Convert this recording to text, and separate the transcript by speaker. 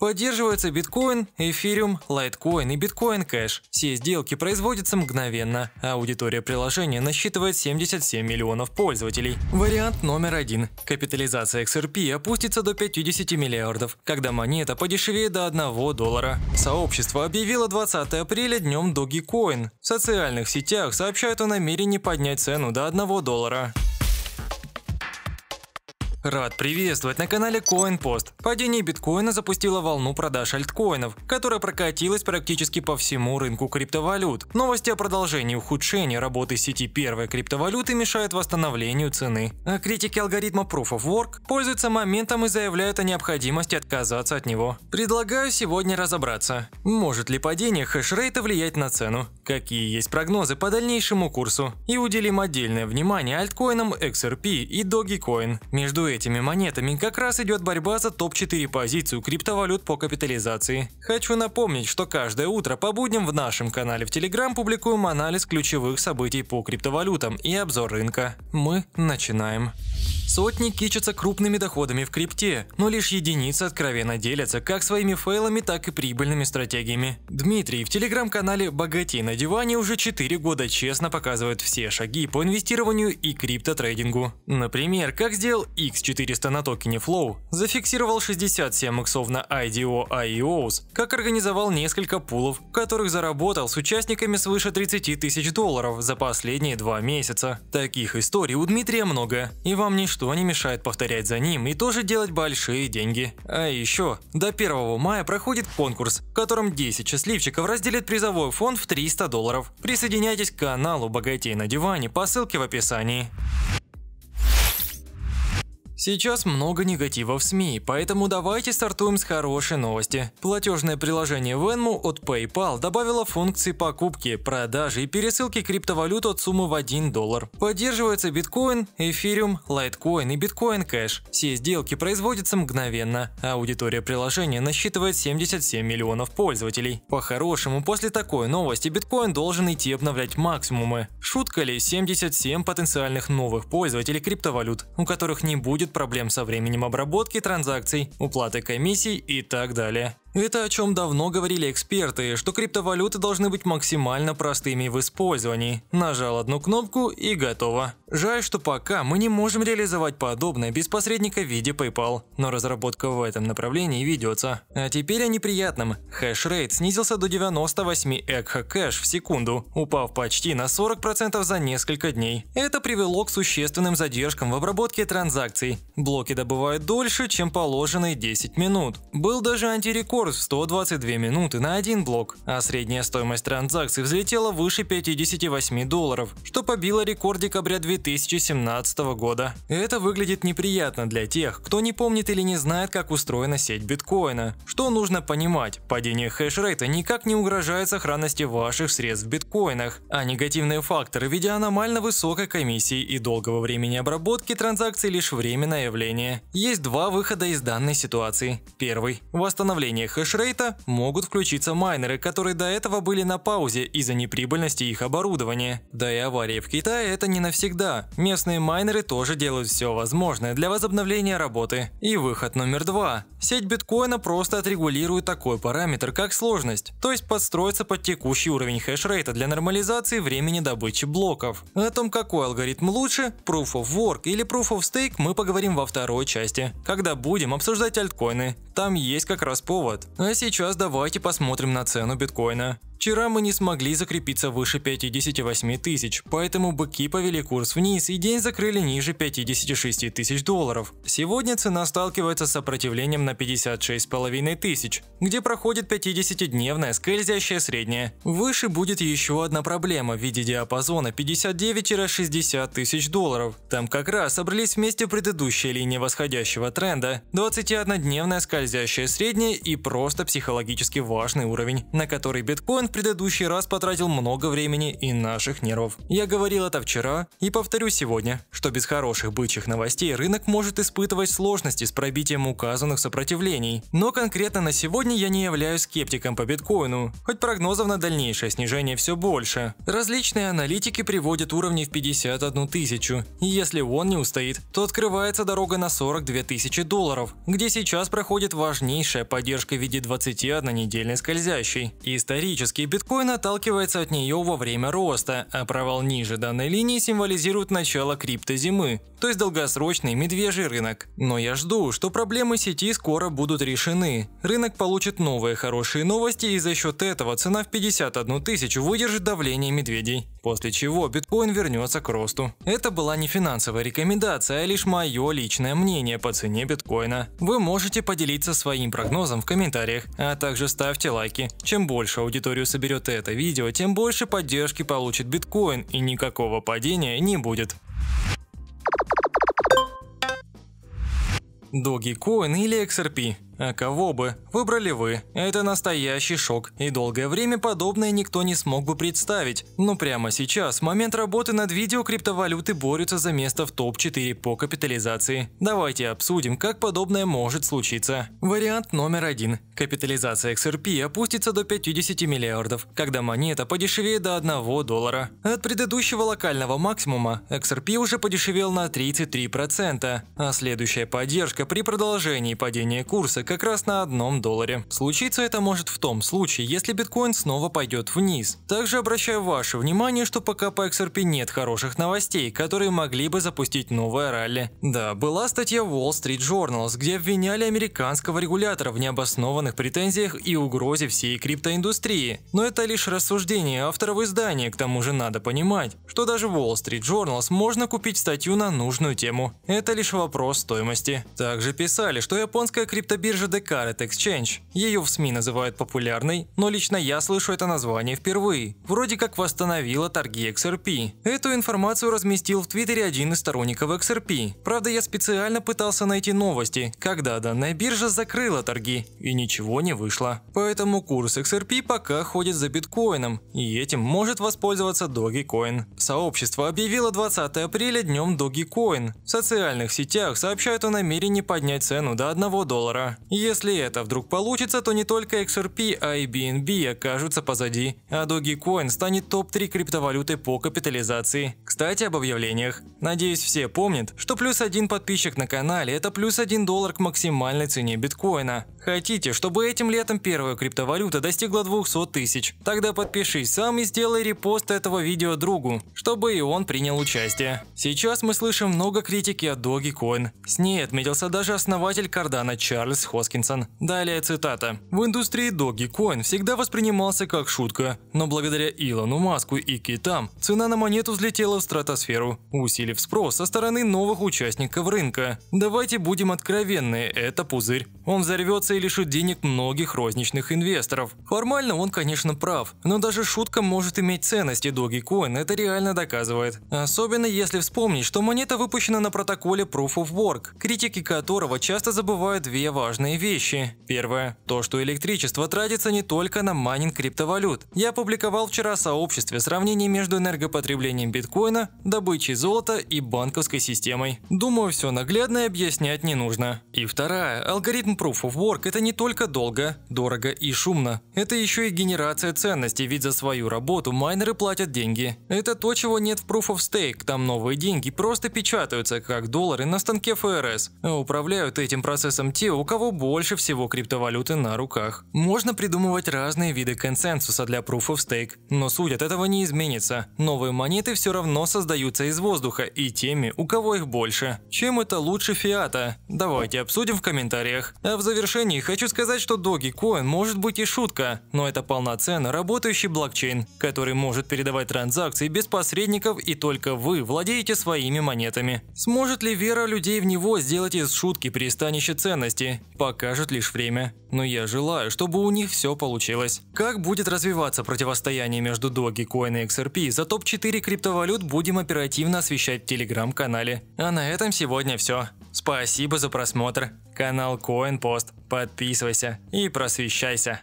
Speaker 1: Поддерживаются биткоин, эфириум, лайткоин и биткоин кэш. Все сделки производятся мгновенно. Аудитория приложения насчитывает 77 миллионов пользователей. Вариант номер один. Капитализация XRP опустится до 50 миллиардов, когда монета подешевеет до 1 доллара. Сообщество объявило 20 апреля днем Dogecoin. В социальных сетях сообщают о намерении поднять цену до 1 доллара. Рад приветствовать на канале CoinPost. Падение биткоина запустило волну продаж альткоинов, которая прокатилась практически по всему рынку криптовалют. Новости о продолжении ухудшения работы сети первой криптовалюты мешают восстановлению цены. А критики алгоритма Proof of Work пользуются моментом и заявляют о необходимости отказаться от него. Предлагаю сегодня разобраться, может ли падение хэшрейта влиять на цену, какие есть прогнозы по дальнейшему курсу и уделим отдельное внимание альткоинам XRP и Dogecoin. Между этими монетами как раз идет борьба за топ-4 позицию криптовалют по капитализации. Хочу напомнить, что каждое утро по будням в нашем канале в Telegram публикуем анализ ключевых событий по криптовалютам и обзор рынка. Мы начинаем. Сотни кичатся крупными доходами в крипте, но лишь единицы откровенно делятся как своими фейлами, так и прибыльными стратегиями. Дмитрий в телеграм-канале «Богатей на диване» уже 4 года честно показывает все шаги по инвестированию и криптотрейдингу. Например, как сделал X 400 на токене Flow зафиксировал 67 иксов на IDO IEOs, как организовал несколько пулов, в которых заработал с участниками свыше 30 тысяч долларов за последние два месяца. Таких историй у Дмитрия много, и вам ничто не мешает повторять за ним и тоже делать большие деньги. А еще, до 1 мая проходит конкурс, в котором 10 счастливчиков разделят призовой фонд в 300 долларов. Присоединяйтесь к каналу «Богатей на диване» по ссылке в описании. Сейчас много негатива в СМИ, поэтому давайте стартуем с хорошей новости. Платежное приложение Venmo от PayPal добавило функции покупки, продажи и пересылки криптовалют от суммы в 1 доллар. Поддерживается биткоин, эфириум, лайткоин и биткоин кэш. Все сделки производятся мгновенно. Аудитория приложения насчитывает 77 миллионов пользователей. По-хорошему, после такой новости биткоин должен идти обновлять максимумы. Шутка ли 77 потенциальных новых пользователей криптовалют, у которых не будет проблем со временем обработки транзакций, уплаты комиссий и так далее. Это о чем давно говорили эксперты, что криптовалюты должны быть максимально простыми в использовании. Нажал одну кнопку и готово. Жаль, что пока мы не можем реализовать подобное без посредника в виде PayPal, но разработка в этом направлении ведется. А теперь о неприятном. Хэшрейт снизился до 98 кэш в секунду, упав почти на 40% за несколько дней. Это привело к существенным задержкам в обработке транзакций. Блоки добывают дольше, чем положенные 10 минут. Был даже антирекорд в 122 минуты на один блок, а средняя стоимость транзакций взлетела выше 58 долларов, что побило рекорд декабря 2017 года. Это выглядит неприятно для тех, кто не помнит или не знает, как устроена сеть биткоина. Что нужно понимать? Падение хешрейта никак не угрожает сохранности ваших средств в биткоинах, а негативные факторы в виде аномально высокой комиссии и долгого времени обработки транзакций лишь временное явление. Есть два выхода из данной ситуации. Первый – восстановление хешрейта могут включиться майнеры, которые до этого были на паузе из-за неприбыльности их оборудования. Да и аварии в Китае это не навсегда. Местные майнеры тоже делают все возможное для возобновления работы. И выход номер два. Сеть биткоина просто отрегулирует такой параметр, как сложность, то есть подстроится под текущий уровень хешрейта для нормализации времени добычи блоков. О том, какой алгоритм лучше, Proof of Work или Proof of Stake мы поговорим во второй части, когда будем обсуждать альткоины, там есть как раз повод. А сейчас давайте посмотрим на цену биткоина. Вчера мы не смогли закрепиться выше 58 тысяч, поэтому быки повели курс вниз и день закрыли ниже 56 тысяч долларов. Сегодня цена сталкивается с сопротивлением на 56,5 тысяч, где проходит 50-дневная скользящая средняя. Выше будет еще одна проблема в виде диапазона 59-60 тысяч долларов. Там как раз собрались вместе предыдущая линия восходящего тренда, 21-дневная скользящая средняя и просто психологически важный уровень, на который биткоин в предыдущий раз потратил много времени и наших нервов. Я говорил это вчера и повторю сегодня, что без хороших бычьих новостей рынок может испытывать сложности с пробитием указанных сопротивлений. Но конкретно на сегодня я не являюсь скептиком по биткоину, хоть прогнозов на дальнейшее снижение все больше. Различные аналитики приводят уровни в 51 тысячу, и если он не устоит, то открывается дорога на 42 тысячи долларов, где сейчас проходит важнейшая поддержка в виде 21 недельной скользящей. Исторически все-таки биткоин отталкивается от нее во время роста, а провал ниже данной линии символизирует начало криптозимы, то есть долгосрочный медвежий рынок. Но я жду, что проблемы сети скоро будут решены. Рынок получит новые хорошие новости и за счет этого цена в 51 тысячу выдержит давление медведей, после чего биткоин вернется к росту. Это была не финансовая рекомендация, а лишь мое личное мнение по цене биткоина. Вы можете поделиться своим прогнозом в комментариях, а также ставьте лайки. Чем больше аудиторию соберет это видео, тем больше поддержки получит биткоин и никакого падения не будет. Dogecoin или XRP а кого бы? Выбрали вы. Это настоящий шок, и долгое время подобное никто не смог бы представить. Но прямо сейчас, в момент работы над видео, криптовалюты борются за место в топ-4 по капитализации. Давайте обсудим, как подобное может случиться. Вариант номер один. Капитализация XRP опустится до 50 миллиардов, когда монета подешевеет до 1 доллара. От предыдущего локального максимума XRP уже подешевел на 33%, а следующая поддержка при продолжении падения курса как раз на одном долларе. Случиться это может в том случае, если биткоин снова пойдет вниз. Также обращаю ваше внимание, что пока по XRP нет хороших новостей, которые могли бы запустить новое ралли. Да, была статья Wall Street Journals, где обвиняли американского регулятора в необоснованных претензиях и угрозе всей криптоиндустрии. Но это лишь рассуждение авторов издания, к тому же надо понимать, что даже в Wall Street Journals можно купить статью на нужную тему. Это лишь вопрос стоимости. Также писали, что японская криптобиржа же Decaret Exchange. Ее в СМИ называют популярной, но лично я слышу это название впервые. Вроде как восстановила торги XRP. Эту информацию разместил в Твиттере один из сторонников XRP. Правда, я специально пытался найти новости, когда данная биржа закрыла торги, и ничего не вышло. Поэтому курс XRP пока ходит за биткоином, и этим может воспользоваться Dogecoin. Сообщество объявило 20 апреля днем Dogecoin. В социальных сетях сообщают о намерении поднять цену до 1 доллара. Если это вдруг получится, то не только XRP, а и BNB окажутся позади, а Dogecoin станет топ-3 криптовалюты по капитализации. Кстати, об объявлениях. Надеюсь, все помнят, что плюс один подписчик на канале – это плюс один доллар к максимальной цене биткоина. Хотите, чтобы этим летом первая криптовалюта достигла 200 тысяч? Тогда подпишись сам и сделай репост этого видео другу, чтобы и он принял участие. Сейчас мы слышим много критики от Dogecoin. С ней отметился даже основатель Кардана Чарльз Ходд. Хоскинсон. Далее цитата. «В индустрии Dogecoin всегда воспринимался как шутка, но благодаря Илону Маску и китам цена на монету взлетела в стратосферу, усилив спрос со стороны новых участников рынка. Давайте будем откровенны, это пузырь. Он взорвется и лишит денег многих розничных инвесторов. Формально он, конечно, прав, но даже шутка может иметь ценность, и Dogecoin это реально доказывает. Особенно если вспомнить, что монета выпущена на протоколе Proof of Work, критики которого часто забывают две важные важные вещи. Первое. То, что электричество тратится не только на майнинг криптовалют. Я опубликовал вчера в сообществе сравнение между энергопотреблением биткоина, добычей золота и банковской системой. Думаю, все наглядно и объяснять не нужно. И второе, Алгоритм Proof of Work – это не только долго, дорого и шумно. Это еще и генерация ценностей, ведь за свою работу майнеры платят деньги. Это то, чего нет в Proof of Stake, там новые деньги просто печатаются, как доллары на станке ФРС. управляют этим процессом те, у кого больше всего криптовалюты на руках. Можно придумывать разные виды консенсуса для Proof of Stake, но суть от этого не изменится. Новые монеты все равно создаются из воздуха и теми, у кого их больше. Чем это лучше фиата? Давайте обсудим в комментариях. А в завершении хочу сказать, что Dogecoin может быть и шутка, но это полноценно работающий блокчейн, который может передавать транзакции без посредников и только вы владеете своими монетами. Сможет ли вера людей в него сделать из шутки пристанище ценности? покажет лишь время. Но я желаю, чтобы у них все получилось. Как будет развиваться противостояние между Dogecoin и XRP, за топ-4 криптовалют будем оперативно освещать в телеграм-канале. А на этом сегодня все. Спасибо за просмотр. Канал CoinPost. Подписывайся и просвещайся.